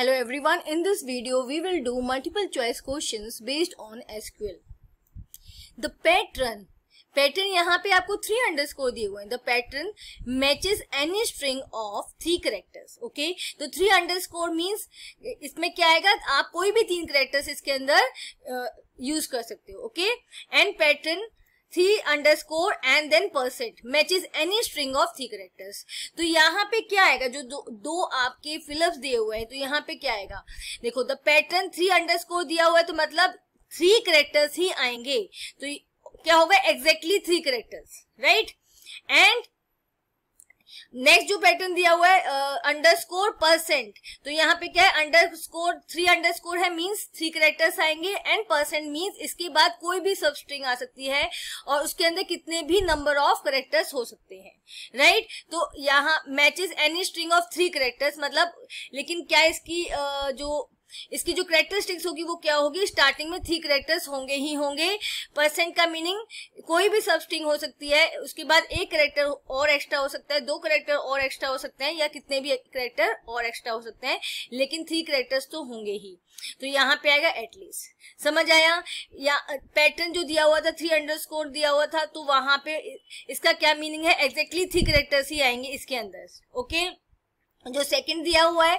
Hello everyone, in this video we will do multiple choice questions based on SQL. The pattern pattern यहाँ पे आपको three underscore दिए हुए हैं the pattern matches any string of three characters okay तो three underscore means इसमें क्या आएगा आप कोई भी तीन करेक्टर्स इसके अंदर यूज uh, कर सकते हो okay and pattern three underscore and then percent match is any string of three characters तो यहाँ पे क्या आएगा जो दो, दो आपके फिलअप दिए हुए हैं तो यहाँ पे क्या आएगा देखो द पैटर्न थ्री अंडरस्कोर दिया हुआ है तो मतलब थ्री करेक्टर्स ही आएंगे तो क्या होगा exactly three characters right and next जो पैटर्न दिया हुआ है अंडर स्कोर परसेंट तो यहाँ पे क्या है underscore three underscore है मीन्स थ्री करेक्टर्स आएंगे एंड परसेंट मीन्स इसके बाद कोई भी सब स्ट्रिंग आ सकती है और उसके अंदर कितने भी नंबर ऑफ करेक्टर्स हो सकते हैं राइट right? तो यहाँ matches any string of three characters मतलब लेकिन क्या इसकी uh, जो इसकी जो करेक्टरिस्टिक्स होगी वो क्या होगी स्टार्टिंग में थ्री करेक्टर्स होंगे ही होंगे परसेंट का मीनिंग कोई भी सबस्ट्रिंग हो सकती है उसके बाद एक करेक्टर और एक्स्ट्रा हो सकता है दो करेक्टर और एक्स्ट्रा हो सकते हैं या कितने भी करेक्टर और एक्स्ट्रा हो सकते हैं लेकिन थ्री करेक्टर्स तो होंगे ही तो यहाँ पे आएगा एटलीस्ट समझ आया या पैटर्न जो दिया हुआ था थ्री अंडर दिया हुआ था तो वहां पे इसका क्या मीनिंग है एग्जैक्टली थ्री करेक्टर्स ही आएंगे इसके अंदर ओके okay? जो सेकंड दिया हुआ है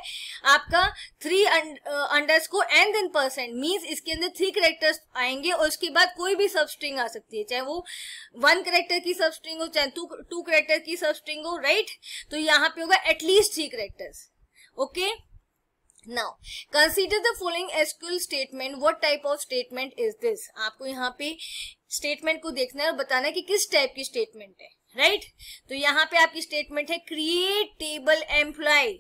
आपका three underscore and then percent means इसके अंदर थ्री करेक्टर्स आएंगे और उसके बाद कोई भी सब स्ट्रिंग आ सकती है चाहे वो वन करेक्टर की सब स्ट्रिंग हो चाहे टू टू करेक्टर की सब स्ट्रिंग हो राइट तो यहाँ पे होगा at least three characters okay now consider the following SQL statement what type of statement is this आपको यहाँ पे स्टेटमेंट को देखना है और बताना है कि किस टाइप की स्टेटमेंट है राइट right? तो यहाँ पे आपकी स्टेटमेंट है क्रिएट टेबल एम्प्लॉय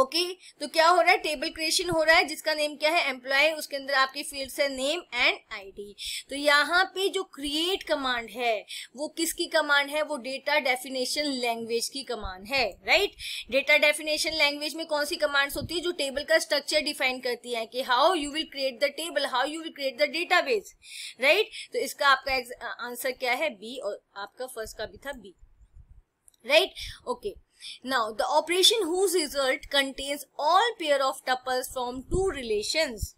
ओके तो क्या हो रहा है टेबल क्रिएशन हो रहा है जिसका नेम क्या है एम्प्लॉय उसके अंदर आपकी फील्ड है नेम एंड आईडी तो यहाँ पे जो क्रिएट कमांड है वो किसकी कमांड है वो डेटा डेफिनेशन लैंग्वेज की कमांड है राइट डेटा डेफिनेशन लैंग्वेज में कौन सी कमांड होती है जो टेबल का स्ट्रक्चर डिफाइन करती है कि how you will create the table how you will create the base right तो इसका आपका आंसर क्या है बी और आपका फर्स्ट का भी था B right okay okay. Now, the operation whose result contains all pair of tuples from two relations.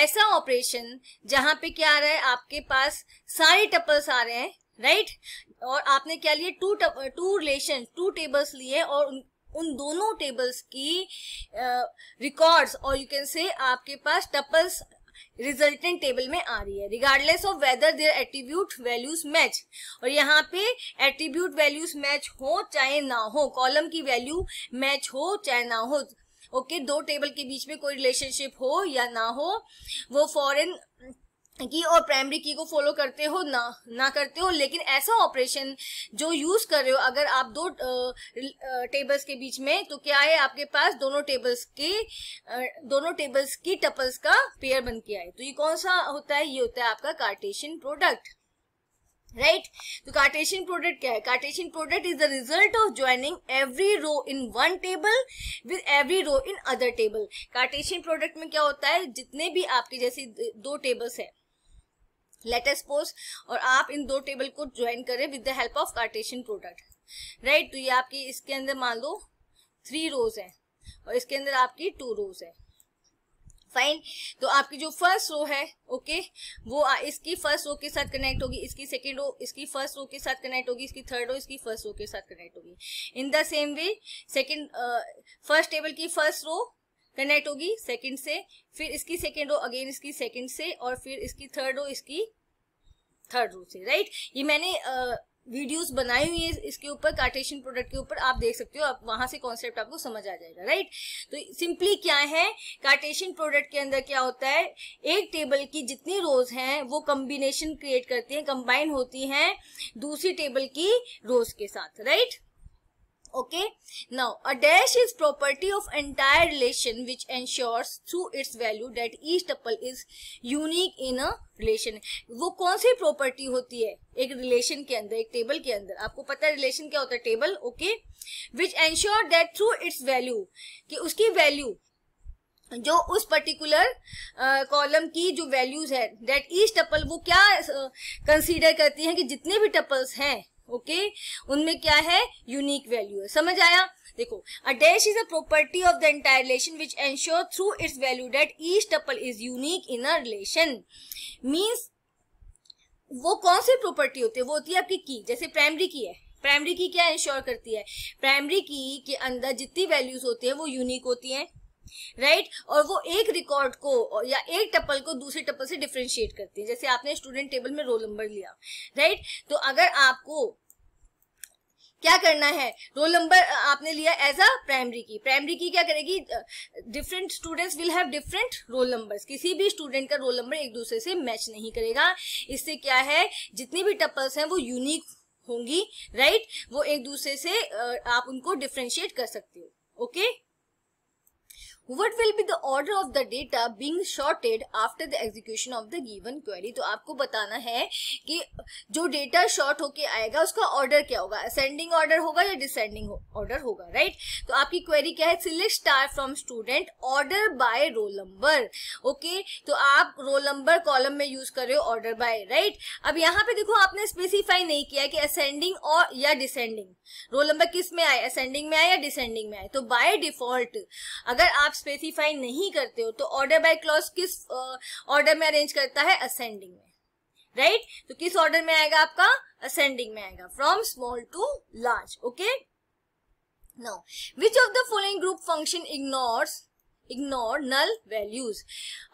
ऐसा ऑपरेशन जहां पे क्या आ रहा है आपके पास सारे टपल्स आ रहे हैं राइट right? और आपने क्या लिए two two relation two tables लिए और उन, उन दोनों टेबल्स की रिकॉर्ड्स uh, और यू कैन से आपके पास टपल्स रिजल्टेंट टेबल में आ रही है regardless of whether their attribute values match और यहाँ पे एट्रीब्यूट वैल्यूज मैच हो चाहे ना हो कॉलम की वैल्यू मैच हो चाहे ना हो ओके okay, दो टेबल के बीच में कोई रिलेशनशिप हो या ना हो वो फॉरेन की और प्राइमरी की को फॉलो करते हो ना ना करते हो लेकिन ऐसा ऑपरेशन जो यूज कर रहे हो अगर आप दो टेबल्स के बीच में तो क्या है आपके पास दोनों टेबल्स के दोनों टेबल्स की टपल्स का पेयर बन के आए तो ये कौन सा होता है ये होता है आपका कार्टेशियन प्रोडक्ट राइट तो कार्टेशियन प्रोडक्ट क्या है Cartesian product is the result of joining every row in one table with every row in other table Cartesian product में क्या होता है जितने भी आपके जैसे दो टेबल्स हैं लेट सपोज और आप इन दो टेबल को ज्वाइन करें with the help of Cartesian product right तो ये आपकी इसके अंदर मान लो थ्री रोज है और इसके अंदर आपकी टू रोज है फाइन तो आपकी जो फर्स्ट रो है ओके वो इसकी फर्स्ट रो के साथ कनेक्ट होगी इसकी सेकेंड रो इसकी फर्स्ट रो के साथ कनेक्ट होगी इसकी थर्ड रो इसकी फर्स्ट रो के साथ कनेक्ट होगी in the same way second first table की फर्स्ट रो कनेक्ट होगी सेकंड से फिर इसकी सेकंड रो अगेन इसकी सेकंड से और फिर इसकी थर्ड रो इसकी थर्ड रो से राइट ये मैंने वीडियोस बनाई हुई है इसके ऊपर कार्टेशियन प्रोडक्ट के ऊपर आप देख सकते हो आप वहां से कॉन्सेप्ट आपको समझ आ जाएगा राइट तो सिंपली क्या है कार्टेशियन प्रोडक्ट के अंदर क्या होता है एक टेबल की जितनी रोज हैं वो कॉम्बिनेशन क्रिएट करती हैं कंबाइन होती हैं दूसरी टेबल की रोज के साथ right okay now a dash is property of entire relation which ensures through its value that each tuple is unique in a relation वो कौन सी प्रॉपर्टी होती है एक रिलेशन के अंदर एक टेबल के अंदर आपको पता है रिलेशन क्या होता है table okay which ensure that through its value कि उसकी वैल्यू जो उस पर्टिकुलर कॉलम uh, की जो वैल्यूज है दैट ईच टपल वो क्या कंसीडर uh, करती है कि जितने भी टपल्स हैं ओके उनमें क्या है यूनिक वैल्यू है समझ आया देखो a dash is a property of the entire relation which ensure through its value that each tuple is unique in a relation means वो कौन सी प्रॉपर्टी होती है वो होती है आपकी की जैसे प्राइमरी की है प्राइमरी की क्या इंश्योर करती है प्राइमरी की के अंदर जितनी वैल्यूज होती है वो यूनिक होती है राइट right? और वो एक रिकॉर्ड को या एक टपल को दूसरे टपल से डिफ्रेंशिएट करती है जैसे आपने स्टूडेंट टेबल में रोल नंबर लिया राइट right? तो अगर आपको क्या करना है रोल नंबर आपने लिया as a primary key primary key क्या करेगी different students will have different roll numbers किसी भी स्टूडेंट का रोल नंबर एक दूसरे से मैच नहीं करेगा इससे क्या है जितनी भी टपल्स हैं वो यूनिक होंगी राइट right? वो एक दूसरे से आप उनको डिफ्रेंशिएट कर सकते हो okay okay? what will be the order of the data being sorted after the execution of the given query तो आपको बताना है कि जो data short होके आएगा उसका order क्या होगा Ascending order होगा या descending order होगा right? तो आपकी query क्या है Select star from student order by roll number. Okay? तो आप रोल नंबर कॉलम में यूज कर रहे हो ऑर्डर बाय राइट अब यहाँ पे देखो आपने स्पेसिफाई नहीं किया कि असेंडिंग और या डिसेंडिंग रोल नंबर किस में आए असेंडिंग में आए या डिसेंडिंग में आए तो बाय डिफॉल्ट अगर आप स्पेसिफाई नहीं करते हो तो ऑर्डर बाय क्लॉज किस ऑर्डर uh, में अरेंज करता है असेंडिंग में राइट right? तो किस ऑर्डर में आएगा आपका असेंडिंग में आएगा from small to large okay no which of the following group function ignores ignore null values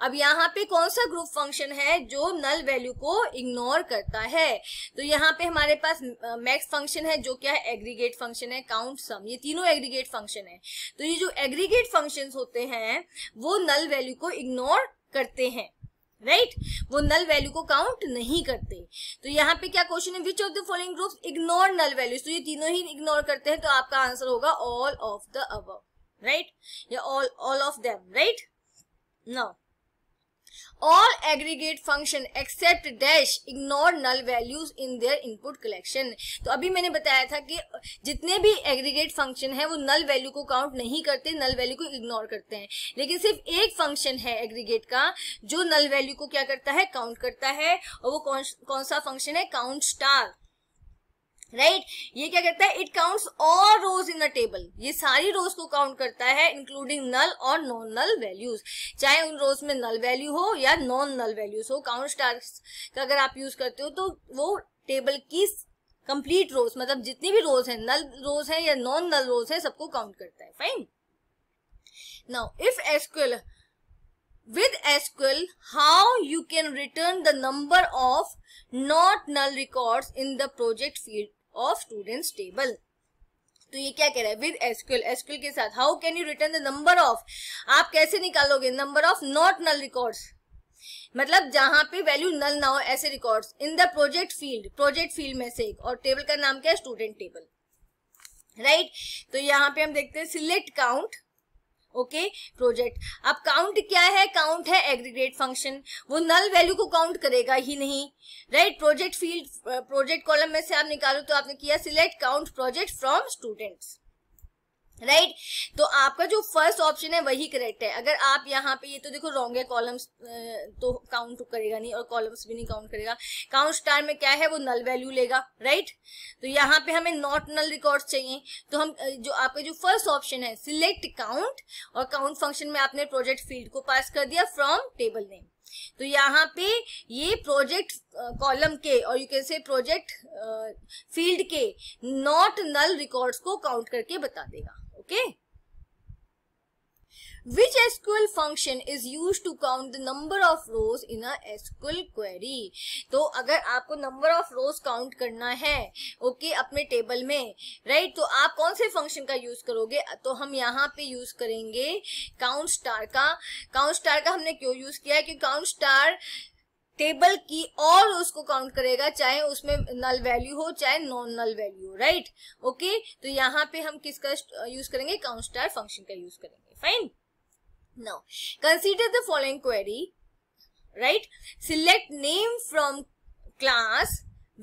अब यहाँ पे कौन सा ग्रुप फंक्शन है जो नल वैल्यू को इग्नोर करता है तो यहाँ पे हमारे पास मैक्स फंक्शन है जो क्या है एग्रीगेट फंक्शन है काउंट सम ये तीनों एग्रीगेट फंक्शन है तो ये जो एग्रीगेट फंक्शन होते हैं वो नल वैल्यू को इग्नोर करते हैं राइट right? वो नल वैल्यू को काउंट नहीं करते तो यहाँ पे क्या क्वेश्चन है which of the following groups ignore null values तो ये तीनों ही इग्नोर करते हैं तो आपका आंसर होगा all of the above right yeah all all of them right now all aggregate function except dash ignore null values in their input collection तो अभी मैंने बताया था कि जितने भी एग्रीगेट फंक्शन है वो नल वैल्यू को काउंट नहीं करते नल वैल्यू को इग्नोर करते हैं लेकिन सिर्फ एक फंक्शन है एग्रीगेट का जो नल वैल्यू को क्या करता है काउंट करता है और वो कौन कौन सा फंक्शन है काउंट स्टार राइट right? ये क्या करता है it counts all rows in the table ये सारी रोज को काउंट करता है इंक्लूडिंग नल और नॉन नल वैल्यूज चाहे उन रोज में नल वैल्यू हो या नॉन नल वैल्यूज हो काउंट स्टार का अगर आप यूज करते हो तो वो टेबल की कंप्लीट रोज मतलब जितनी भी रोज है नल रोज है या नॉन नल रोज है सबको काउंट करता है fine now if SQL with SQL how you can return the number of not null record in the project field of students table तो ये क्या कह रहा है विद एसक्यूएल एसक्यूएल के साथ how can you return the number of आप कैसे निकालोगे number of not null records मतलब जहां पे वैल्यू नल ना हो ऐसे records in the project field project field में से और टेबल का नाम क्या है स्टूडेंट टेबल राइट तो यहाँ पे हम देखते हैं सिलेक्ट काउंट ओके प्रोजेक्ट अब काउंट क्या है काउंट है एग्रीग्रेट फंक्शन वो नल वैल्यू को काउंट करेगा ही नहीं right project field project column में से आप निकालो तो आपने किया select count project from students right right? तो आपका जो फर्स्ट ऑप्शन है वही करेक्ट है अगर आप यहाँ पे ये तो देखो रॉन्ग है कॉलम्स तो काउंट तो करेगा नहीं और कॉलम्स भी नहीं काउंट करेगा काउंट स्टार में क्या है वो नल वैल्यू लेगा राइट तो यहाँ पे हमें नॉट नल रिकॉर्ड्स चाहिए तो हम जो आपका जो फर्स्ट ऑप्शन है सिलेक्ट काउंट और काउंट फंक्शन में आपने प्रोजेक्ट फील्ड को पास कर दिया फ्रॉम टेबल नेम तो यहाँ पे ये प्रोजेक्ट कॉलम के और यू कैन से प्रोजेक्ट फील्ड के नॉट नल रिकॉर्ड्स को काउंट करके बता देगा Okay? Which SQL function is used to count the number of rows in a SQL query? तो अगर आपको number of rows count करना है, okay, अपने table में, right? तो आप कौन से function का use करोगे? तो हम यहाँ पे use करेंगे count star का. count star का हमने क्यों use किया है? क्योंकि count star टेबल की और उसको काउंट करेगा चाहे उसमें नल वैल्यू हो चाहे नॉन नल वैल्यू हो राइट ओके तो यहाँ पे हम किसका यूज करेंगे काउंट स्टार फंक्शन का यूज करेंगे fine now consider the following query right select name from class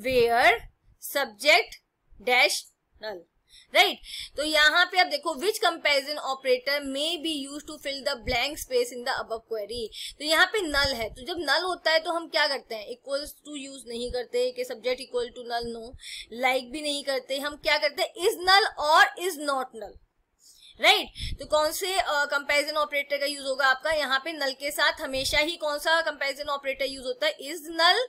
where subject dash null right right? तो यहाँ पे आप देखो which comparison operator may be use to fill the blank space in the above query तो यहाँ पे नल है तो जब नल होता है तो हम क्या करते हैं इक्वल्स टू यूज नहीं करते कि subject equal to null no like भी नहीं करते हम क्या करते हैं इज नल और is not null right right? तो कौन से कंपैरिजन uh, ऑपरेटर का यूज होगा आपका यहाँ पे नल के साथ हमेशा ही कौन सा कंपैरिजन ऑपरेटर यूज होता है इज नल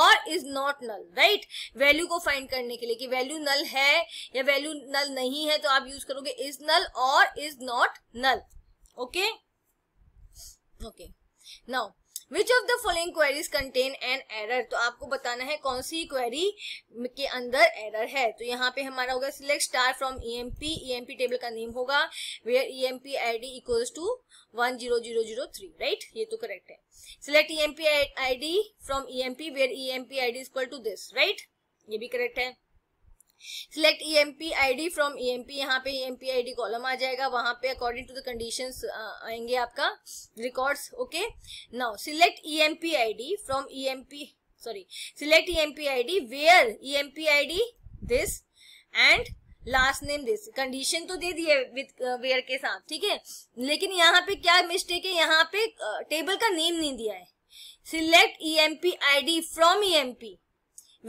और is not null right value को फाइंड करने के लिए कि वैल्यू नल है या वैल्यू नल नहीं है तो आप यूज करोगे इज नल और is not null okay okay now which of the following queries contain an error तो आपको बताना है कौन सी क्वेरी के अंदर एरर है तो यहाँ पे हमारा होगा select star from E M P E M P table का नेम होगा where E M P I D equals to one zero zero zero three right ये तो करेक्ट है select E M P I D from E M P where E M P I D equal to this right ये भी correct है select E M P I D from E M P यहाँ पे E M P I D column आ जाएगा वहां पे according to the condition आएंगे आपका record okay now select E M P I D from E M P sorry select E M P I D where E M P I D this and last name this condition तो दे दिए with where uh, के साथ ठीक है लेकिन यहाँ पे क्या मिस्टेक है यहाँ पे टेबल uh, का नेम नहीं दिया है select E M P I D from E M P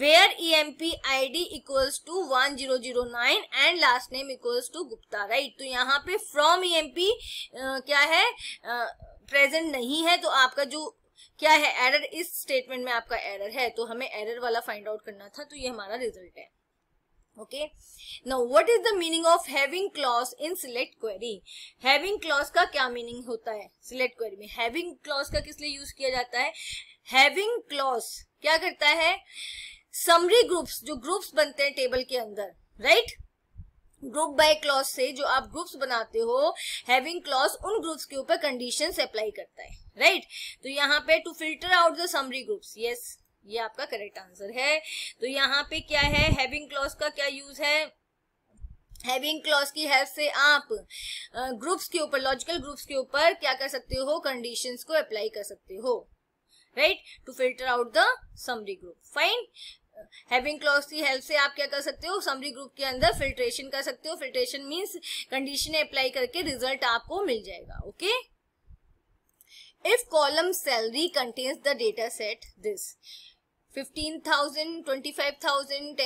where equals to one zero zero nine and last name equals to Gupta right तो यहाँ पे फ्रॉम ई एम पी क्या है प्रेजेंट uh, नहीं है तो आपका जो क्या है एरर इस स्टेटमेंट में आपका एरर है तो हमें एरर वाला फाइंड आउट करना था तो ये हमारा रिजल्ट है okay now what is the meaning of having clause in select query having clause का क्या मीनिंग होता है सिलेक्ट क्वेरी में हैविंग क्लॉज का किस लिए यूज किया जाता है हैविंग क्लॉज क्या करता है समरी ग्रुप्स जो ग्रुप्स बनते हैं टेबल के अंदर राइट ग्रुप बाय क्लॉज से जो आप ग्रुप्स बनाते हो हैविंग क्लॉज उन ग्रुप्स के ऊपर कंडीशन अप्लाई करता है राइट right? तो यहाँ पे to filter out the summary groups yes ये आपका करेक्ट आंसर है तो यहाँ पे क्या है हैविंग क्लॉज का क्या यूज है हैविंग क्लॉज की हेल्प से आप ग्रुप्स के ऊपर लॉजिकल ग्रुप्स के ऊपर क्या कर सकते हो कंडीशन को अप्लाई कर सकते हो right to filter out the summary group fine having clause की हेल्प से आप क्या कर सकते हो समरी ग्रुप के अंदर फिल्ट्रेशन कर सकते हो फिल्ट्रेशन मीन्स कंडीशन अप्लाई करके रिजल्ट आपको मिल जाएगा okay if column salary contains the data set this 15,000, 25,000,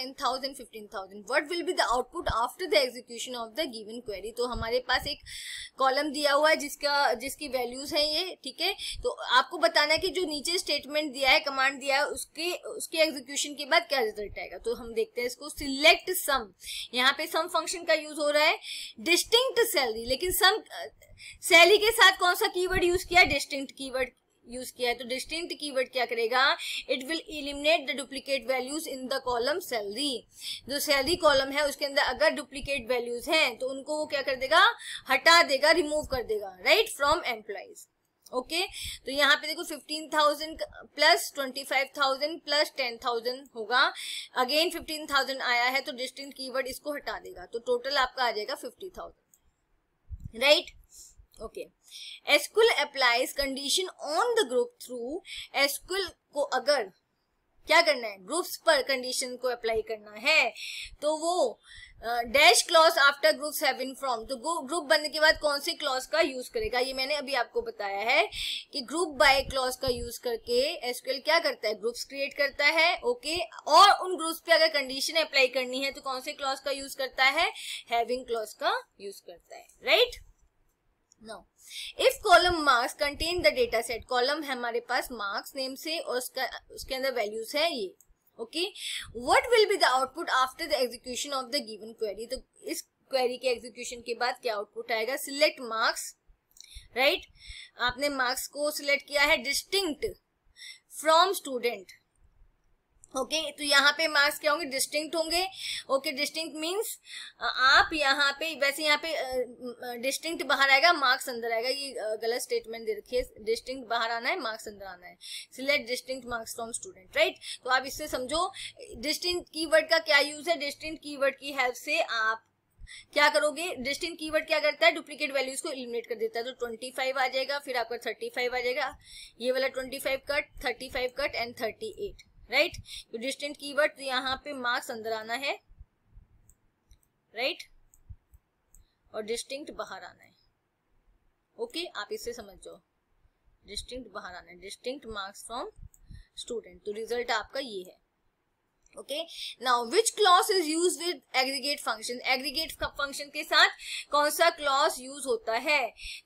What will be the output after the execution of the given query? तो हमारे पास एक कॉलम दिया हुआ है जिसका जिसकी वैल्यूज है ये ठीक है तो आपको बताना है कि जो नीचे स्टेटमेंट दिया है कमांड दिया है उसके उसके एग्जीक्यूशन के बाद क्या रिजल्ट आएगा तो हम देखते हैं इसको सिलेक्ट सम यहाँ पे सम फंक्शन का यूज हो रहा है डिस्टिंक्ट सैलरी लेकिन सम सैलरी के साथ कौन सा कीवर्ड यूज किया डिस्टिंक्ट कीवर्ड यूज किया है तो डिस्टिंक्ट कीवर्ड क्या करेगा it will eliminate the duplicate values in the column salary जो सैलरी कॉलम है उसके अंदर अगर डुप्लीकेट वैल्यूज हैं तो उनको वो क्या कर देगा हटा देगा रिमूव कर देगा right from employees okay okay? तो यहाँ पे देखो fifteen thousand plus twenty five thousand plus ten thousand होगा अगेन फिफ्टीन थाउजेंड आया है तो डिस्टिंग कीवर्ड इसको हटा देगा तो टोटल आपका आ जाएगा fifty thousand right okay SQL applies condition on the group through SQL को अगर क्या करना है ग्रुप्स पर कंडीशन को अप्लाई करना है तो वो dash clause after group seven from तो ग्रुप बनने के बाद कौन से क्लॉज का यूज करेगा ये मैंने अभी आपको बताया है कि ग्रुप बाय क्लॉज का यूज करके एसक्यूएल क्या करता है ग्रुप्स क्रिएट करता है ओके और उन ग्रुप्स पे अगर कंडीशन अप्लाई करनी है तो कौन से क्लॉज का यूज करता है हैविंग क्लॉज का यूज करता है right right? No if column marks contain the data set column है हमारे पास मार्क्स नेम से और उसका उसके अंदर वैल्यूज है ये okay what will be the output after the execution of the given query तो इस क्वेरी के एग्जीक्यूशन के बाद क्या आउटपुट आएगा सिलेक्ट मार्क्स राइट आपने मार्क्स को सिलेक्ट किया है distinct from student okay okay, तो यहाँ पे मार्क्स क्या होंगे डिस्टिंक्ट होंगे ओके डिस्टिंक्ट मींस आप यहाँ पे वैसे यहाँ पे डिस्टिंक्ट बाहर आएगा मार्क्स अंदर आएगा ये गलत स्टेटमेंट दे रखिए डिस्टिंक्ट बाहर आना है मार्क्स अंदर आना है select distinct marks from student right तो आप इससे समझो डिस्टिंक्ट की का क्या यूज है डिस्टिंक्ट की की हेल्प से आप क्या करोगे डिस्टिंग कीवर्ड क्या करता है डुप्लीकेट वैल्यूज को इलिमिनेट कर देता है तो ट्वेंटी फाइव आ जाएगा फिर आपका थर्टी फाइव आ जाएगा ये वाला twenty five cut thirty five cut and thirty eight right तो डिस्टेंट की वर्ड यहाँ पे मार्क्स अंदर आना है राइट और डिस्टिंक्ट बाहर आना है ओके आप इसे समझ जाओ डिस्टिंक्ट बाहर आना है डिस्टिंक्ट मार्क्स फ्रॉम स्टूडेंट तो रिजल्ट आपका ये है okay now which clause is use with aggregate function aggregate function के साथ कौन सा क्लॉस यूज होता है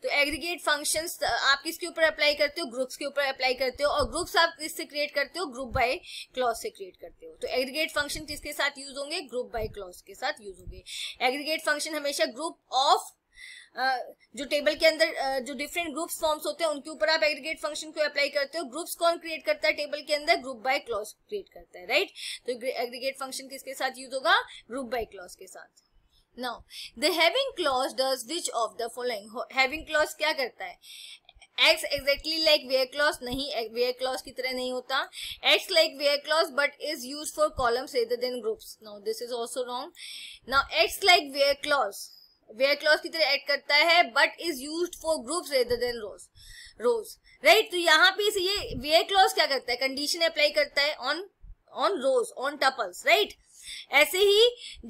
तो एग्रीगेट फंक्शन आप किसके ऊपर अप्लाई करते हो ग्रुप्स के ऊपर अप्लाई करते हो और ग्रुप्स आप किससे क्रिएट करते हो ग्रुप बाय क्लॉस से क्रिएट करते हो तो एग्रीगेट फंक्शन किसके साथ यूज होंगे ग्रुप बाय क्लॉस के साथ यूज होंगे एग्रीगेट फंक्शन हमेशा ग्रुप ऑफ जो टेबल के अंदर जो डिफरेंट ग्रुप्स फॉर्म्स होते हैं उनके ऊपर आप एग्रीगेट फंक्शन को अप्लाई करते हो ग्रुप्स कौन क्रिएट करता है टेबल के अंदर ग्रुप बाय क्लॉज क्रिएट करता है राइट तो एग्रीगेट फंक्शन किसके साथ यूज होगा ग्रुप बाय क्लॉज के साथ now the having clause does which of the following having clause क्या करता है acts exactly like where clause नहीं वेयर क्लॉज की तरह नहीं होता acts like where clause but is use for columns rather than groups now this is also wrong now acts like where clause where clause की तरह act करता है but is use for group rather than rows rows right तो यहाँ पे इसे ये where clause क्या करता है कंडीशन अप्लाई करता है on on rows on tuples right ऐसे ही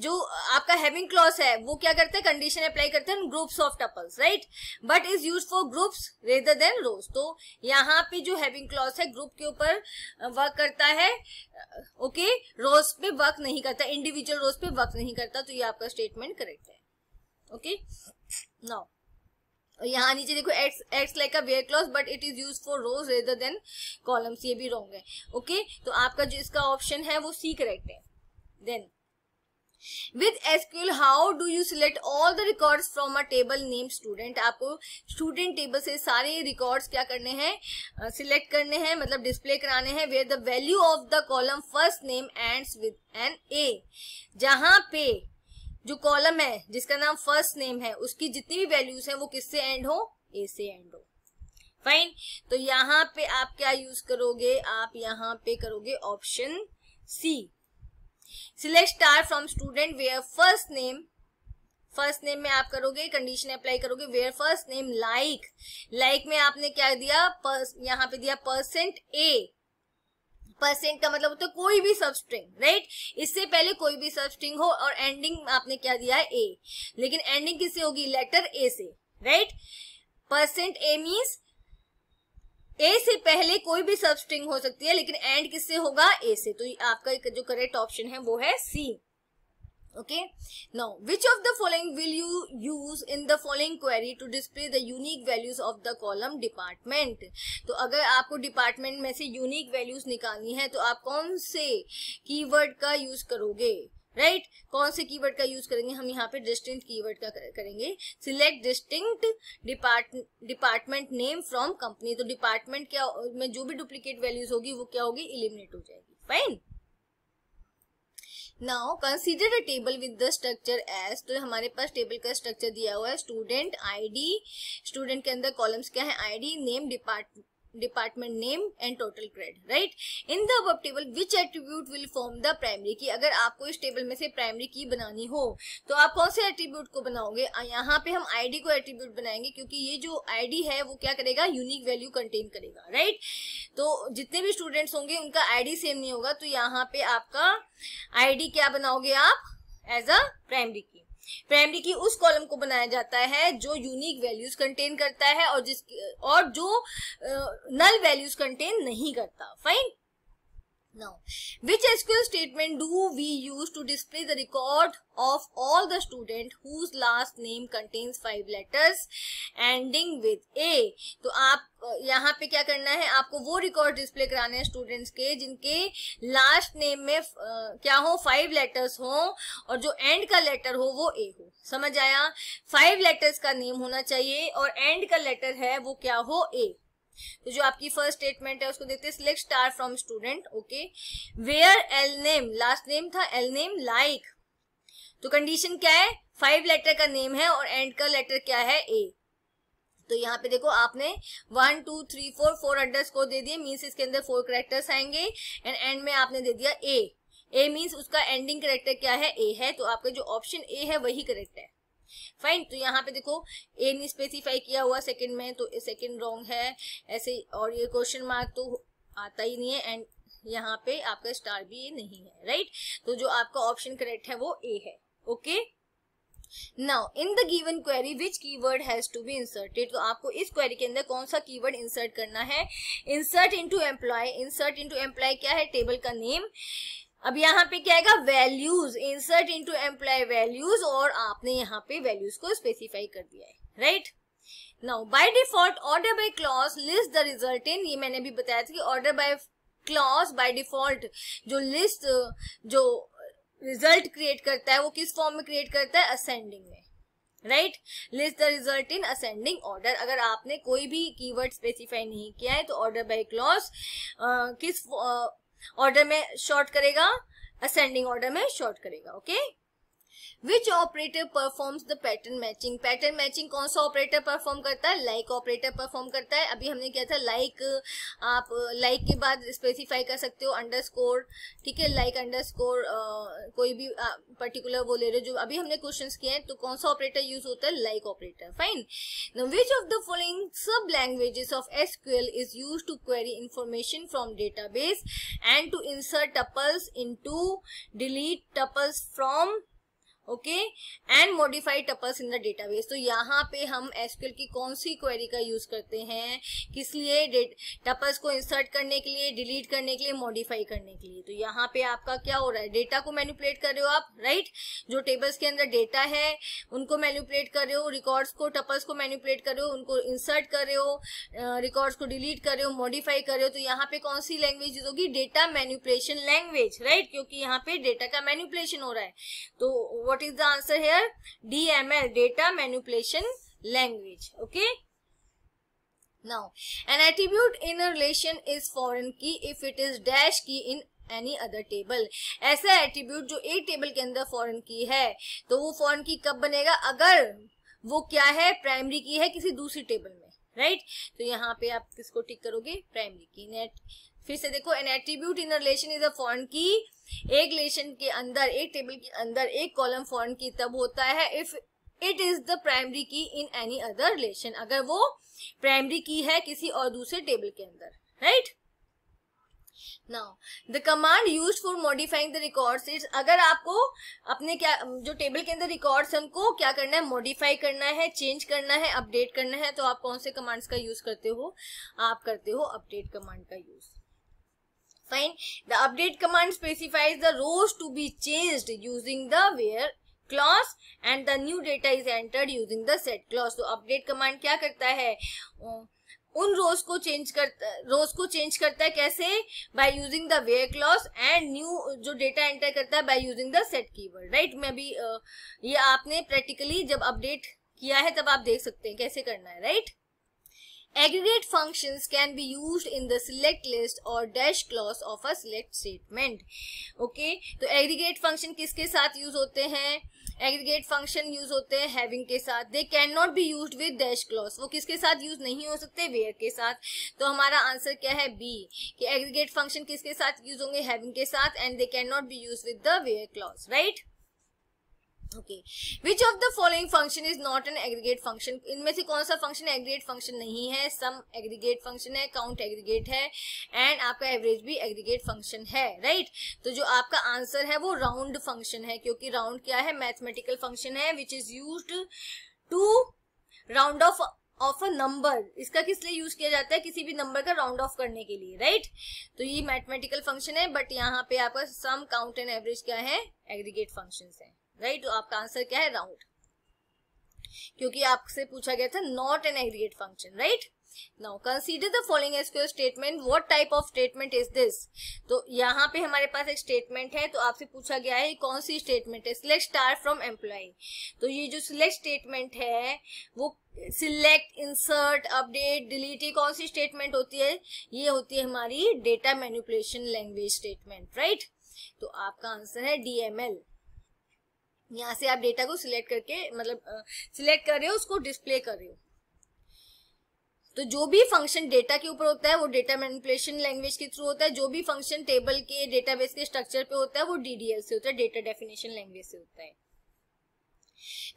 जो आपका हैविंग क्लॉज है वो क्या करता है कंडीशन अप्लाई करते हैं groups of tuples right but is use for groups rather than rows तो यहाँ पे जो हैविंग क्लॉज है ग्रुप के ऊपर वर्क uh, करता है ओके uh, रोज पे वर्क नहीं करता इंडिविजुअल रोज पे वर्क नहीं करता तो ये आपका स्टेटमेंट करेक्ट है ओके नाउ यहाँ नीचे देखो acts acts like a where clause but it is use for rows rather than columns ये भी रॉन्ग है ओके okay? तो आपका जो इसका ऑप्शन है वो सी करेक्ट है then with sql how do you select all the records from a table named student आपको student table से सारे records क्या करने हैं select करने हैं मतलब display कराने हैं where the value of the column first name ends with an a जहां पे जो कॉलम है जिसका नाम फर्स्ट नेम है उसकी जितनी भी वैल्यूज है वो किससे एंड हो ए से एंड हो फाइन तो यहाँ पे आप क्या यूज करोगे आप यहाँ पे करोगे option C select star from student where first name first name में आप करोगे कंडीशन अप्लाई करोगे where first name like like में आपने क्या दिया यहाँ पे दिया परसेंट ए परसेंट का मतलब होता है कोई भी सब स्ट्रिंग राइट इससे पहले कोई भी सब स्ट्रिंग हो और एंडिंग आपने क्या दिया है ए लेकिन एंडिंग किससे होगी लेटर ए से right percent A means A से पहले कोई भी सब स्ट्रिंग हो सकती है लेकिन एंड किससे होगा ए से तो आपका जो करेक्ट ऑप्शन है वो है C okay now which of the following will you use in the following query to display the unique values of the column department to agar aapko department mein se unique values nikalni hai to aap kaun se keyword ka use karoge right right? कौन से keyword का use करेंगे हम यहाँ पे distinct keyword का करेंगे select distinct department name from company तो डिपार्टमेंट क्या में जो भी डुप्लीकेट वैल्यूज होगी वो क्या होगी इलिमिनेट हो जाएगी fine right? Now consider a table with the structure as तो हमारे पास टेबल का स्ट्रक्चर दिया हुआ है स्टूडेंट आईडी स्टूडेंट के अंदर कॉलम्स क्या है ID name department department name and total grade right in the above table which attribute will form the primary key अगर आपको इस टेबल में से प्राइमरी की बनानी हो तो आप कौन से एट्रीब्यूट को बनाओगे यहाँ पे हम आईडी को एट्रीब्यूट बनाएंगे क्योंकि ये जो आईडी है वो क्या करेगा यूनिक वैल्यू कंटेन करेगा राइट तो जितने भी स्टूडेंट्स होंगे उनका आईडी सेम नहीं होगा तो यहाँ पे आपका आईडी क्या बनाओगे आप as a primary key primary key उस कॉलम को बनाया जाता है जो यूनिक वैल्यूज कंटेन करता है और जिस और जो नल वैल्यूज कंटेन नहीं करता fine Now, which SQL statement do we use to display the record of all the student whose last name contains five letters ending with A? तो आप यहाँ पे क्या करना है आपको वो रिकॉर्ड डिस्प्ले कराने हैं स्टूडेंट्स के जिनके लास्ट नेम में क्या हो फाइव लेटर्स हो और जो एंड का लेटर हो वो ए हो समझ आया फाइव लेटर्स का नेम होना चाहिए और एंड का लेटर है वो क्या हो ए तो जो आपकी फर्स्ट स्टेटमेंट है उसको देखते हैं select star from student okay where L name last name था एल नेम लाइक तो कंडीशन क्या है फाइव लेटर का नेम है और एंड का लेटर क्या है ए तो यहाँ पे देखो आपने one two three four four underscore दे दिए मीन्स इसके अंदर फोर करेक्टर्स आएंगे एंड एंड में आपने दे दिया ए ए मीन्स उसका एंडिंग करेक्टर क्या है ए है तो आपका जो ऑप्शन ए है वही करेक्ट है फाइन तो यहाँ पे देखो ए नहीं स्पेसिफाई किया हुआ सेकंड में तो सेकंड रॉन्ग है ऐसे और ये क्वेश्चन मार्क तो आता ही नहीं है एंड यहाँ पे आपका स्टार भी ये नहीं है राइट तो जो आपका ऑप्शन करेक्ट है वो ए है okay now in the given query which keyword has to be inserted तो आपको इस क्वेरी के अंदर कौन सा कीवर्ड इंसर्ट करना है insert into employ insert into employ क्या है टेबल का नेम अब यहाँ पे क्या है values insert into employ values और आपने यहाँ पे वैल्यूज को स्पेसिफाई कर दिया है right now by default order by clause list the result in ये मैंने भी बताया था कि order by clause by default जो लिस्ट जो रिजल्ट क्रिएट करता है वो किस फॉर्म में क्रिएट करता है असेंडिंग में right list the result in ascending order अगर आपने कोई भी कीवर्ड स्पेसिफाई नहीं किया है तो ऑर्डर बाय क्लॉज किस uh, ऑर्डर में शॉर्ट करेगा असेंडिंग ऑर्डर में शॉर्ट करेगा okay which operator performs the pattern matching pattern matching कौन सा ऑपरेटर परफॉर्म करता है लाइक ऑपरेटर परफॉर्म करता है अभी हमने क्या था लाइक like, आप लाइक like के बाद स्पेसिफाई कर सकते हो अंडर स्कोर ठीक है लाइक अंडर स्कोर कोई भी पर्टिकुलर वो ले रहे हो जो अभी हमने क्वेश्चन किए हैं तो कौन सा ऑपरेटर यूज होता है like operator fine which of the following sub languages of SQL is use to query information from database and to insert tuples to delete tuples from okay and modified tuples in the database तो यहाँ पे हम SQL की कौन सी query का use करते हैं किस लिए टपल्स को इंसर्ट करने के लिए डिलीट करने के लिए मॉडिफाई करने के लिए तो यहाँ पे आपका क्या हो रहा है डेटा को मैनिपुलेट कर रहे हो आप राइट right? जो टेबल्स के अंदर डेटा है उनको मैनिपुलेट कर रहे हो रिकॉर्ड्स को टपल्स को मैनिपुलेट कर रहे हो उनको इंसर्ट कर रहे हो रिकॉर्ड्स को डिलीट कर रहे हो मॉडिफाई कर रहे हो तो यहाँ पे कौन सी लैंग्वेज होगी डेटा मैनिपुलेशन लैंग्वेज राइट क्योंकि यहाँ पे डेटा का मैनिपुलेशन हो रहा है तो what is the answer here dml data manipulation language okay now an attribute in a relation is foreign key if it is dash key in any other table ऐसा attribute जो एक table के अंदर foreign की है तो वो foreign की कब बनेगा अगर वो क्या है प्राइमरी की है किसी दूसरी टेबल में राइट right? तो यहाँ पे आप किसको टिक करोगे प्राइमरी की नेट फिर से देखो an attribute in relation is a foreign key एक लेशन के अंदर एक टेबल के अंदर एक कॉलम फॉर्म की तब होता है if it is the primary key in any other relation अगर वो प्राइमरी की है किसी और दूसरे टेबल के अंदर right now the command use for modifying the record is अगर आपको अपने क्या जो टेबल के अंदर रिकॉर्ड्स है उनको क्या करना है मॉडिफाई करना है चेंज करना है अपडेट करना है तो आप कौन से कमांड्स का यूज करते हो आप करते हो अपडेट कमांड का use Fine. The update command specifies the rows to be changed using the where clause and the new data is entered using the set clause. तो update command क्या करता है उन रोज को चेंज करता रोज को चेंज करता है कैसे by using the where clause and new जो डेटा एंटर करता है by using the set keyword right मैं भी ये आपने प्रैक्टिकली जब अपडेट किया है तब आप देख सकते हैं कैसे करना है right right? Aggregate functions can be used in the select list or dash clause of a select statement. Okay, तो aggregate function किसके साथ use होते हैं aggregate function use होते हैं having के साथ They cannot be used with dash clause. वो किसके साथ use नहीं हो सकते where के साथ तो हमारा आंसर क्या है B कि aggregate function किसके साथ use होंगे having के साथ and they cannot be used with the where clause. Right? Okay which of the following function is not an aggregate function इनमें से कौन सा फंक्शन एग्रीगेट फंक्शन नहीं है सम एग्रीगेट फंक्शन है काउंट एग्रीगेट है एंड आपका एवरेज भी एग्रीगेट फंक्शन है राइट right? तो जो आपका आंसर है वो राउंड फंक्शन है क्योंकि राउंड क्या है मैथमेटिकल फंक्शन है which is use to round off of a number इसका किस लिए यूज किया जाता है किसी भी नंबर का राउंड ऑफ करने के लिए राइट right? तो ये मैथमेटिकल फंक्शन है बट यहाँ पे आपका सम काउंट एंड एवरेज क्या है एग्रीगेट फंक्शन है राइट तो आपका आंसर क्या है राउंड क्योंकि आपसे पूछा गया था not an aggregate function right now consider the following SQL statement what type of statement is this तो यहाँ पे हमारे पास एक स्टेटमेंट है तो आपसे पूछा गया है कौन सी स्टेटमेंट है सिलेक्ट स्टार फ्रॉम एम्प्लॉय तो ये जो सिलेक्ट स्टेटमेंट है वो सिलेक्ट इंसर्ट अपडेट डिलीट ये कौन सी स्टेटमेंट होती है ये होती है हमारी data manipulation language statement right तो आपका आंसर है डीएमएल यहाँ से आप डेटा को सिलेक्ट करके मतलब सिलेक्ट कर रहे हो उसको डिस्प्ले कर रहे हो तो जो भी फंक्शन डेटा के ऊपर होता है वो डेटा मैनिपुलेशन लैंग्वेज के थ्रू होता है जो भी फंक्शन टेबल के डेटाबेस के स्ट्रक्चर पे होता है वो डीडीएल से होता है डेटा डेफिनेशन लैंग्वेज से होता है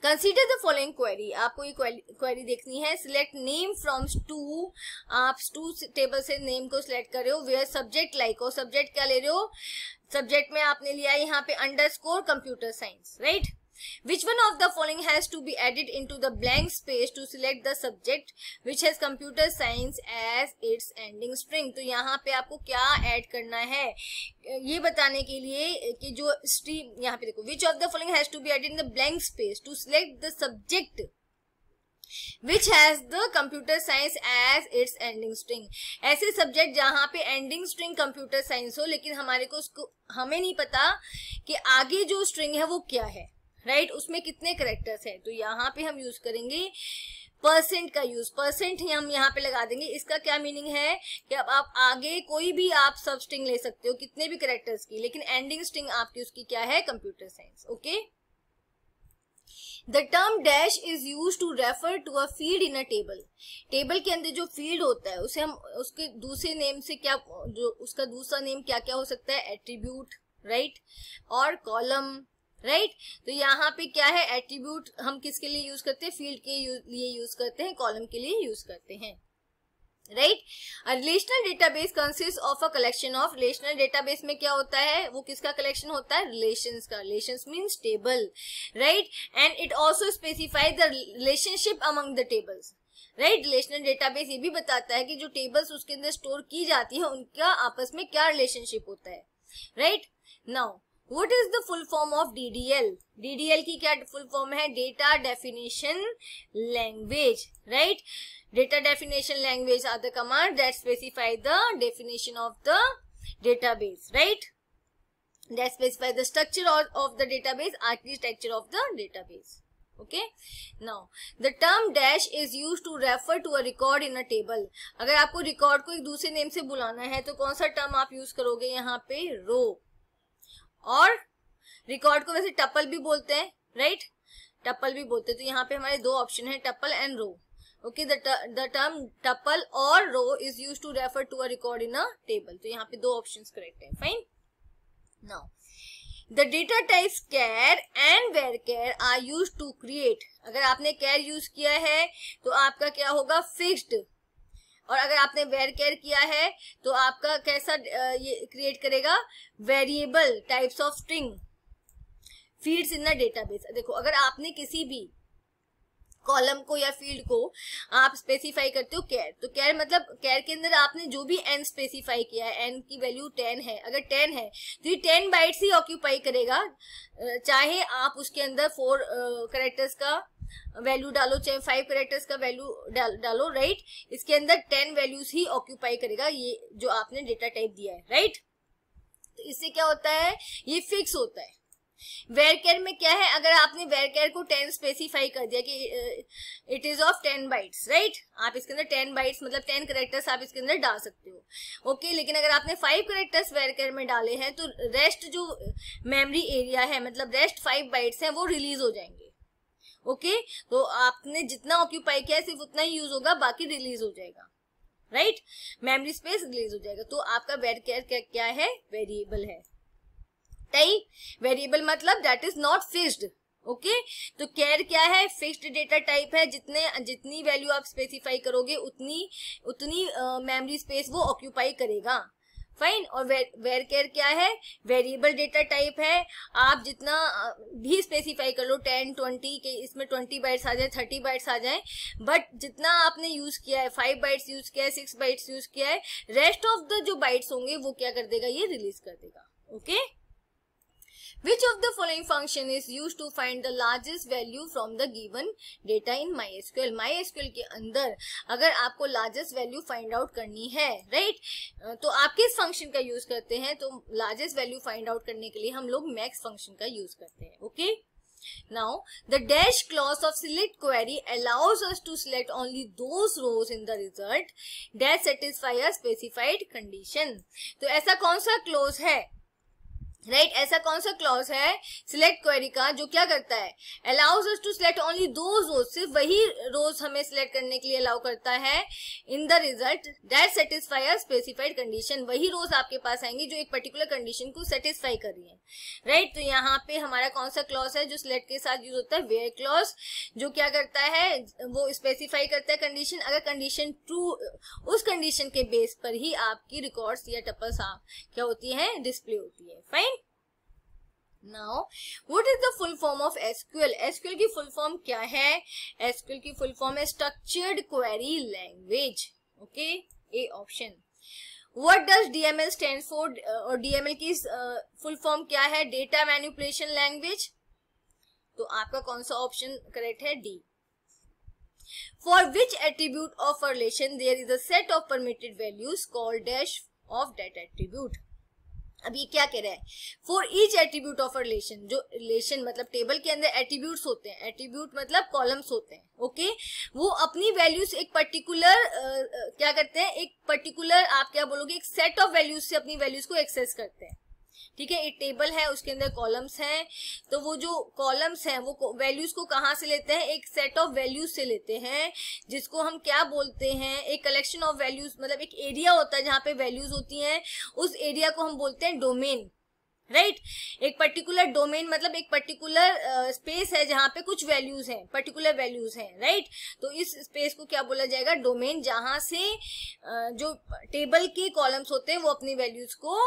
कंसीडर द फॉलोइंग क्वेरी आपको ये क्वेरी देखनी है सिलेक्ट नेम फ्रॉम टू आप टू टेबल से नेम को सिलेक्ट कर रहे हो वे सब्जेक्ट लाइक हो सब्जेक्ट क्या ले रहे हो सब्जेक्ट में आपने लिया है यहाँ पे underscore computer science right which one of the following has to be added into the blank space to select the subject which has computer science as its ending string तो यहाँ पे आपको क्या ऐड करना है ये बताने के लिए कि जो स्ट्रीम यहाँ पे देखो which of the following has to be added in the blank space to select the subject which has the computer science as its ending string ऐसे सब्जेक्ट जहाँ पे एंडिंग स्ट्रिंग कंप्यूटर साइंस हो लेकिन हमारे को उसको हमें नहीं पता कि आगे जो स्ट्रिंग है वो क्या है राइट right? उसमें कितने करेक्टर्स हैं तो यहाँ पे हम यूज करेंगे परसेंट का यूज परसेंट ही हम यहाँ पे लगा देंगे इसका क्या मीनिंग है कि अब आप आगे कोई भी आप सब स्ट्रिंग ले सकते हो कितने भी करेक्टर्स की लेकिन एंडिंग स्ट्रिंग आपकी उसकी क्या है computer science okay okay? The term dash is use to refer to a field in a table table के अंदर जो फील्ड होता है उसे हम उसके दूसरे नेम से क्या जो उसका दूसरा नेम क्या क्या हो सकता है एट्रीब्यूट राइट right? और कॉलम राइट right? तो यहाँ पे क्या है एट्रीब्यूट हम किसके लिए यूज करते हैं फील्ड के लिए यूज करते हैं कॉलम के लिए यूज करते हैं right relational database consist of a collection of relational database में क्या होता है वो किसका कलेक्शन होता है रिलेशंस का relations means table right and it also specify the relationship among the tables right relational database ये भी बताता है कि जो टेबल्स उसके अंदर स्टोर की जाती है उनका आपस में क्या रिलेशनशिप होता है right now what is the full form of DDL DDL की क्या फुल फॉर्म है data definition language right Data definition language are the command that specify the definition of the database, right? That specify the structure of of the database, architecture of the database okay now the term dash is used to refer to a record in a table agar aapko record ko ek dusre name se bulana hai to kaun sa term aap use karoge yahan pe row और record को वैसे tuple भी बोलते हैं right tuple भी बोलते हैं तो यहाँ पे हमारे दो ऑप्शन है tuple and row okay the term tuple और row is use to refer to a record in a table तो यहाँ पे दो ऑप्शन करेक्ट है fine now the data types char and varchar are use to create अगर आपने कैर use किया है तो आपका क्या होगा फिक्सड और अगर आपने वेर कैर किया है तो आपका कैसा ये क्रिएट करेगा variable types of string fields in the database देखो अगर आपने किसी भी कॉलम को या फील्ड को आप स्पेसिफाई करते हो कैर तो कैर मतलब कैर के अंदर आपने जो भी एन स्पेसिफाई किया है एन की वैल्यू टेन है अगर टेन है तो ये टेन बाइट्स ही ऑक्यूपाई करेगा चाहे आप उसके अंदर फोर करेक्टर्स का वैल्यू डालो चाहे फाइव करेक्टर्स का वैल्यू डाल, डालो राइट इसके अंदर टेन वैल्यूज ही ऑक्यूपाई करेगा ये जो आपने डेटा टाइप दिया है राइट तो इससे क्या होता है ये फिक्स होता है वेयर केयर में क्या है अगर आपने वेयर केयर को टेन स्पेसिफाई कर दिया कि it is of ten bytes right आप इसके अंदर टेन बाइट्स मतलब टेन करेक्टर्स आप इसके अंदर डाल सकते हो ओके okay, लेकिन अगर आपने फाइव करेक्टर्स वेयर केयर में डाले हैं तो रेस्ट जो मेमरी एरिया है मतलब रेस्ट फाइव बाइट्स हैं वो रिलीज हो जाएंगे ओके okay? तो आपने जितना ऑक्यूपाई किया है सिर्फ उतना ही यूज होगा बाकी रिलीज हो जाएगा राइट मेमोरी स्पेस रिलीज हो जाएगा तो आपका वेर केयर क्या है वेरिएबल है टाइप वेरिएबल मतलब that is not fixed okay तो केयर क्या है फिक्स्ड डेटा टाइप है जितने जितनी वैल्यू आप स्पेसिफाई करोगे उतनी उतनी मेमोरी uh, स्पेस वो ऑक्यूपाई करेगा फाइन और वेर, वेर केयर क्या है वेरिएबल डेटा टाइप है आप जितना भी स्पेसिफाई कर लो टेन ट्वेंटी के इसमें ट्वेंटी बाइट्स आ जाए थर्टी बाइट्स आ जाए बट जितना आपने यूज किया है फाइव बाइट्स यूज किया है सिक्स बाइट्स यूज किया है रेस्ट ऑफ द जो बाइट्स होंगे वो क्या कर देगा ये रिलीज कर देगा okay okay? Which of the following function is used to find the largest value from the given data in MySQL? MySQL के अंदर अगर आपको largest value find out करनी है right? तो आप किस function का use करते हैं तो largest value find out करने के लिए हम लोग max function का use करते हैं okay? Now, the dash clause of select query allows us to select only those rows in the result that satisfy a specified condition. तो ऐसा कौन सा clause है राइट right, ऐसा कौन सा क्लॉज है सिलेक्ट क्वेरी का जो क्या करता है allows us to select only दो रोज सिर्फ वही रोज हमें सिलेक्ट करने के लिए अलाउ करता है in the result that satisfy a specified condition वही रोज आपके पास आएंगे जो एक पर्टिकुलर कंडीशन को सेटिस्फाई कर रही है राइट right, तो यहाँ पे हमारा कौन सा क्लॉज है जो सिलेक्ट के साथ यूज होता है वेयर क्लॉज जो क्या करता है वो स्पेसिफाई करता है कंडीशन अगर कंडीशन ट्रू उस कंडीशन के बेस पर ही आपकी रिकॉर्ड या टपल्स क्या होती है डिस्प्ले होती है fine now what is the full form of SQL SQL की फुल फॉर्म क्या है एसक्यूएल की फुल फॉर्म है structured query language okay A option what does DML stand for और डीएमएल की फुल uh, फॉर्म क्या है डेटा मैन्युपुलेशन लैंग्वेज तो आपका कौन सा ऑप्शन करेक्ट है D for which attribute of relation there is a set of permitted values called dash of date attribute अब ये क्या कह रहा है for each attribute of relation जो रिलेशन मतलब टेबल के अंदर एट्रीब्यूट होते हैं एट्रीब्यूट मतलब कॉलम्स होते हैं ओके okay? वो अपनी वैल्यूज एक पर्टिकुलर uh, क्या करते हैं एक पर्टिकुलर आप क्या बोलोगे एक सेट ऑफ वैल्यूज से अपनी वैल्यूज को एक्सेस करते हैं ठीक है एक टेबल है उसके अंदर कॉलम्स हैं तो वो जो कॉलम्स हैं वो वैल्यूज को कहाँ से लेते हैं एक सेट ऑफ वैल्यूज से लेते हैं जिसको हम क्या बोलते हैं एक कलेक्शन ऑफ वैल्यूज मतलब एक एरिया होता है जहाँ पे वैल्यूज होती हैं उस एरिया को हम बोलते हैं डोमेन राइट right? एक पर्टिकुलर डोमेन मतलब एक पर्टिकुलर स्पेस uh, है जहाँ पे कुछ वैल्यूज हैं पर्टिकुलर वैल्यूज हैं राइट तो इस स्पेस को क्या बोला जाएगा डोमेन जहाँ से uh, जो टेबल के कॉलम्स होते हैं वो अपनी वैल्यूज को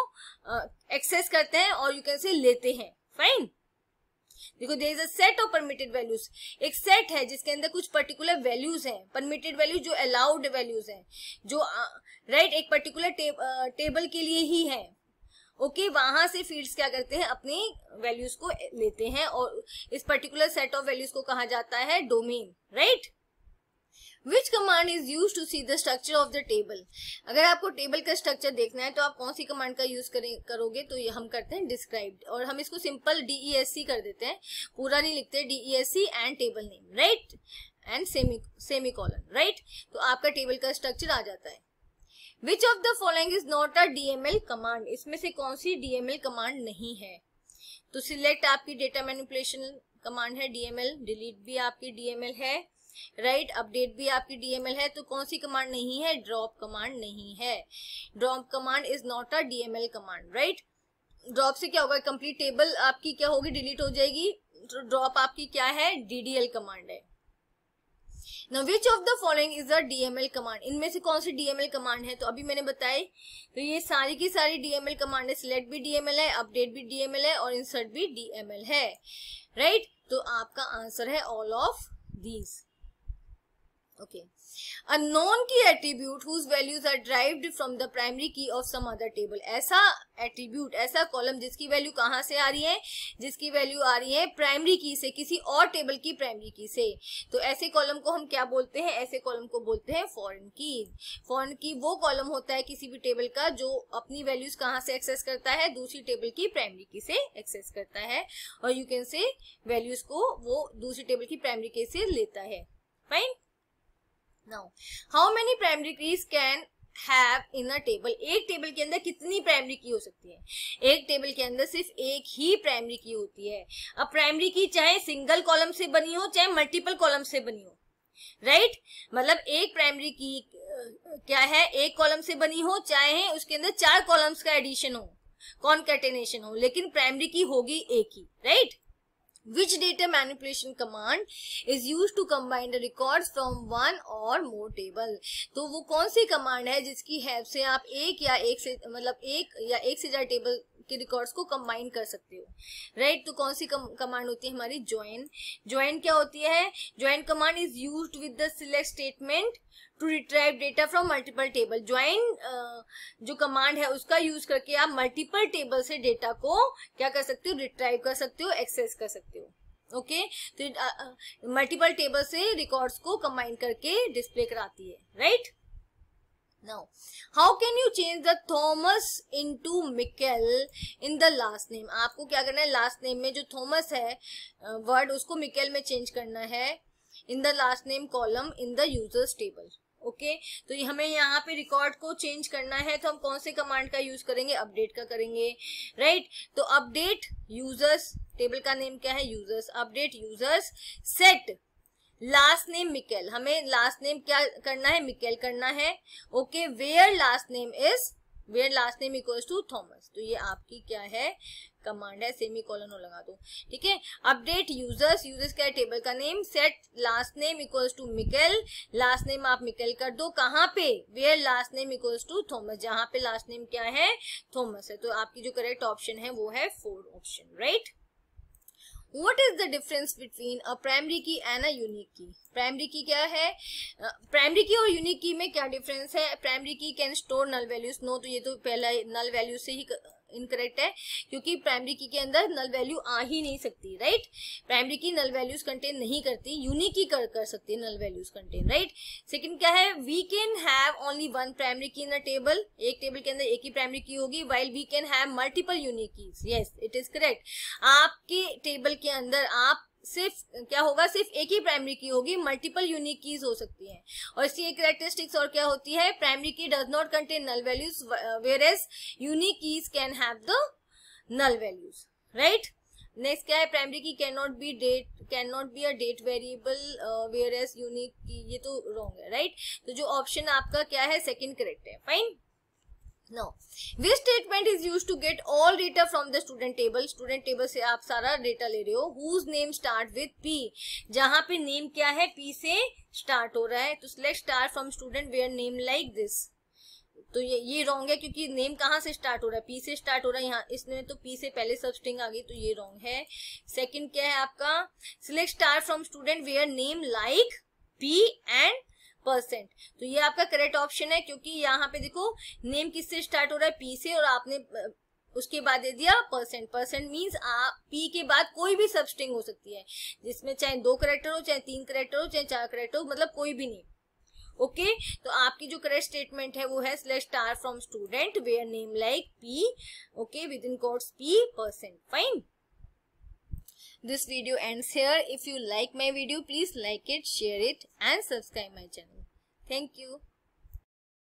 एक्सेस uh, करते हैं और यू कैन से लेते हैं फाइन देखो there is a set of permitted values एक सेट है जिसके अंदर कुछ पर्टिकुलर वैल्यूज हैं परमिटेड वैल्यूज जो अलाउड वैल्यूज हैं जो राइट uh, right, एक पर्टिकुलर टेबल टेबल के लिए ही है ओके वहां से फील्ड्स क्या करते हैं अपनी वैल्यूज को लेते हैं और इस पर्टिकुलर सेट ऑफ वैल्यूज को कहा जाता है domain right which command is use to see the structure of the table अगर आपको टेबल का स्ट्रक्चर देखना है तो आप कौन सी कमांड का यूज करोगे तो ये हम करते हैं डिस्क्राइब और हम इसको सिंपल डीईएससी e कर देते हैं पूरा नहीं लिखते DESC and table name right and semi semicolon right तो आपका टेबल का स्ट्रक्चर आ जाता है which of the following is not a DML command इसमें से कौन सी डीएमएल कमांड नहीं है तो सिलेक्ट आपकी डेटा मैनिपुलेशन कमांड है डीएमएल डिलीट भी आपकी डीएमएल है राइट right, अपडेट भी आपकी डीएमएल है तो कौन सी कमांड नहीं है ड्रॉप कमांड नहीं है drop command is not a DML command right drop से क्या होगा कंप्लीट टेबल आपकी क्या होगी डिलीट हो जाएगी ड्रॉप तो आपकी क्या है डीडीएल कमांड है Now which of the following is a DML command? इनमें से कौन सी DML command है तो अभी मैंने बताई तो ये सारी की सारी DML command है select भी DML है update भी DML है और insert भी DML है right? तो आपका answer है all of these. okay a known key attribute whose values are derived from the primary key of some other table ऐसा attribute ऐसा column जिसकी value कहाँ से आ रही है जिसकी value आ रही है primary key से किसी और table की primary key से तो ऐसे column को हम क्या बोलते हैं ऐसे column को बोलते हैं foreign keys foreign key वो column होता है किसी भी table का जो अपनी values कहाँ से access करता है दूसरी table की primary key से access करता है और you can say values को वो दूसरी table की primary key से लेता है fine now how many primary keys can have in a table एक टेबल के अंदर कितनी प्राइमरी की हो सकती है एक टेबल के अंदर सिर्फ एक ही प्राइमरी की होती है अब प्राइमरी की चाहे सिंगल कॉलम से बनी हो चाहे मल्टीपल कॉलम से बनी हो राइट right? मतलब एक प्राइमरी की क्या है एक कॉलम से बनी हो चाहे उसके अंदर चार कॉलम्स का एडिशन हो कॉन्कैटेनेशन हो लेकिन प्राइमरी की होगी एक ही right right? which data manipulation command is used to combine the records from one or more table तो वो कौन सी कमांड है जिसकी हेल्प से आप एक या एक से मतलब एक या एक से ज्यादा टेबल के रिकॉर्ड्स को कम्बाइन कर सकते हो राइट right? तो कौन सी कमांड होती है हमारी ज्वाइन ज्वाइन क्या होती है join command is use with the select statement to retrieve data from multiple table join जो कमांड है उसका यूज करके आप मल्टीपल टेबल से डेटा को क्या कर सकते हो रिट्राइव कर सकते हो एक्सेस कर सकते हो ओके तो मल्टीपल uh, टेबल uh, से रिकॉर्ड्स को कंबाइन करके डिस्प्ले कराती है right how can you change the Thomas into Mikel in the last name आपको क्या करना है लास्ट नेम में जो थॉमस है वर्ड uh, उसको मिकेल में चेंज करना है in the last name column in the users table okay तो हमें यहाँ पे रिकॉर्ड को चेंज करना है तो हम कौन से कमांड का यूज करेंगे अपडेट का करेंगे राइट तो अपडेट यूजर्स टेबल का नेम क्या है users update users set last name Mikel हमें लास्ट नेम क्या करना है मिकेल करना है okay where last name is where last name equals to Thomas तो ये आपकी क्या है कमांड है सेमी कॉलन लगा दो ठीक है अपडेट यूजर्स यूजर्स क्या टेबल का name set last name equals to Mikel last name आप मिकेल कर दो कहाँ पे where last name equals to Thomas जहां पे लास्ट नेम क्या है थॉमस है तो आपकी जो करेक्ट ऑप्शन है वो है four option right what is the difference between a primary key and a unique key primary key क्या है प्राइमरी uh, की और यूनिक की में क्या डिफरेंस है primary key can store null values no तो ये तो पहला नल वैल्यू से ही कर... इनकरेक्ट है क्योंकि प्राइमरी की के अंदर नल वैल्यू आ ही नहीं सकती राइट प्राइमरी की नल वैल्यूज कंटेन नहीं करती यूनिक ही कर, कर सकती है null values contain right second क्या है we can have only one primary key in a table एक टेबल के अंदर एक ही प्राइमरी की होगी while we can have multiple unique keys yes it is correct आपके टेबल के अंदर आप सिर्फ क्या होगा सिर्फ एक ही प्राइमरी की होगी मल्टीपल यूनिक कीज हो सकती हैं और इसकी एक करेक्टरिस्टिक्स और क्या होती है primary key does not contain null values whereas unique keys can have the null values right next क्या है primary key can not be date can not be a date variable whereas unique key ये तो wrong है right right? तो जो option आपका क्या है सेकेंड करेक्ट है fine no which statement is use to get all data from the student table student table से आप सारा डेटा ले रहे हो whose name start with P जहां पे नेम क्या है पी से स्टार्ट हो रहा है तो select star from student where name like this तो ये ये रॉन्ग है क्योंकि नेम कहाँ से स्टार्ट हो रहा है पी से स्टार्ट हो रहा है यहाँ इसमें तो पी से पहले सब स्ट्रिंग आ गई तो ये रॉन्ग है सेकंड क्या है आपका select star from student where name like P and percent तो ये आपका करेक्ट ऑप्शन है क्योंकि यहाँ पे देखो नेम किससे स्टार्ट हो रहा है पी से और आपने उसके बाद दे दिया परसेंट परसेंट मीन्स पी के बाद कोई भी सबस्ट्रिंग हो सकती है जिसमें चाहे दो करेक्टर हो चाहे तीन करेक्टर हो चाहे चार करेक्टर हो मतलब कोई भी नहीं ओके okay? तो आपकी जो करेक्ट स्टेटमेंट है वो है slash star from student where name like P okay within quotes P percent fine This video ends here. If you like my video, please like it, share it and subscribe my channel. Thank you.